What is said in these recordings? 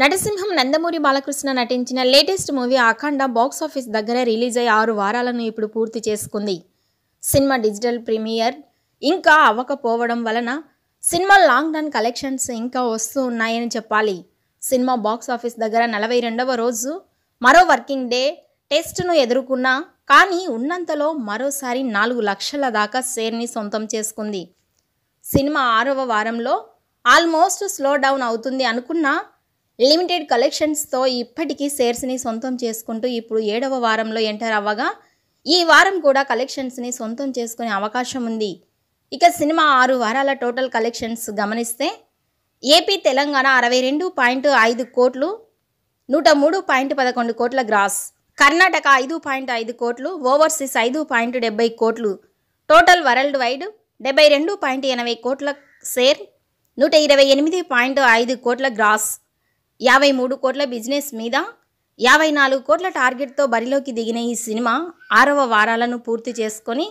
నటసింహం నందమూరి బాలకృష్ణ నటించిన latest movie Akhanda box office దగ్గర release అయ్యి ఆరు వారాలను ఇప్పుడు పూర్తి చేసుకుంది సినిమా డిజిటల్ ప్రీమియర్ ఇంకా అవ్వకపోవడం వలన సినిమా లాంగ్ రన్ కలెక్షన్స్ ఇంకా వస్తూ ఉన్నాయని చెప్పాలి సినిమా బాక్సాఫీస్ దగ్గర నలభై రెండవ రోజు మరో వర్కింగ్ డే టెస్ట్ను ఎదుర్కొన్నా కానీ ఉన్నంతలో మరోసారి నాలుగు లక్షల దాకా షేర్ని సొంతం చేసుకుంది సినిమా ఆరవ వారంలో ఆల్మోస్ట్ స్లో డౌన్ అవుతుంది అనుకున్నా లిమిటెడ్ కలెక్షన్స్తో ఇప్పటికీ షేర్స్ని సొంతం చేసుకుంటూ ఇప్పుడు ఏడవ వారంలో ఎంటర్ అవ్వగా ఈ వారం కూడా కలెక్షన్స్ని సొంతం చేసుకునే అవకాశం ఉంది ఇక సినిమా ఆరు వారాల టోటల్ కలెక్షన్స్ గమనిస్తే ఏపీ తెలంగాణ అరవై రెండు పాయింట్ ఐదు కోట్లు నూట మూడు పాయింట్ పదకొండు కోట్ల గ్రాస్ కర్ణాటక ఐదు పాయింట్ ఐదు కోట్లు ఓవర్సీస్ ఐదు పాయింట్ డెబ్బై కోట్లు టోటల్ వరల్డ్ వైడ్ డెబ్బై రెండు పాయింట్ ఎనభై కోట్ల షేర్ నూట ఇరవై ఎనిమిది పాయింట్ ఐదు కోట్ల గ్రాస్ యాభై మూడు కోట్ల బిజినెస్ మీద యాభై నాలుగు కోట్ల టార్గెట్తో బరిలోకి దిగిన ఈ సినిమా ఆరవ వారాలను పూర్తి చేసుకొని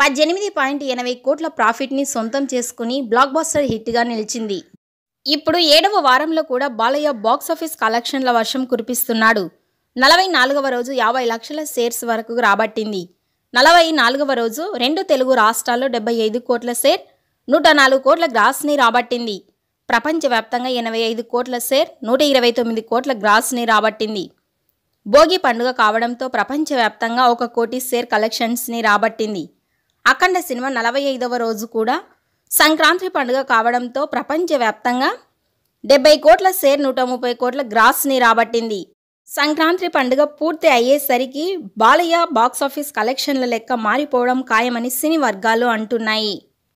పద్దెనిమిది పాయింట్ ఎనభై కోట్ల ప్రాఫిట్ని సొంతం చేసుకుని బ్లాక్ బాస్టర్ హిట్గా నిలిచింది ఇప్పుడు ఏడవ వారంలో కూడా బాలయ్య బాక్సాఫీస్ కలెక్షన్ల వర్షం కురిపిస్తున్నాడు నలభై నాలుగవ రోజు యాభై లక్షల షేర్స్ వరకు రాబట్టింది నలభై నాలుగవ రోజు రెండు తెలుగు రాష్ట్రాల్లో డెబ్బై ఐదు కోట్ల షేర్ నూట నాలుగు కోట్ల గ్రాస్ని రాబట్టింది ప్రపంచవ్యాప్తంగా ఎనభై ఐదు కోట్ల షేర్ నూట ఇరవై తొమ్మిది కోట్ల గ్రాస్ని రాబట్టింది భోగి పండుగ కావడంతో ప్రపంచవ్యాప్తంగా ఒక కోటి షేర్ కలెక్షన్స్ని రాబట్టింది అఖండ సినిమా నలభై ఐదవ రోజు కూడా సంక్రాంతి పండుగ కావడంతో ప్రపంచవ్యాప్తంగా డెబ్బై కోట్ల షేర్ నూట ముప్పై కోట్ల గ్రాస్ని రాబట్టింది సంక్రాంతి పండుగ పూర్తి అయ్యేసరికి బాలయ్య బాక్సాఫీస్ కలెక్షన్ల లెక్క మారిపోవడం ఖాయమని సినీ వర్గాలు అంటున్నాయి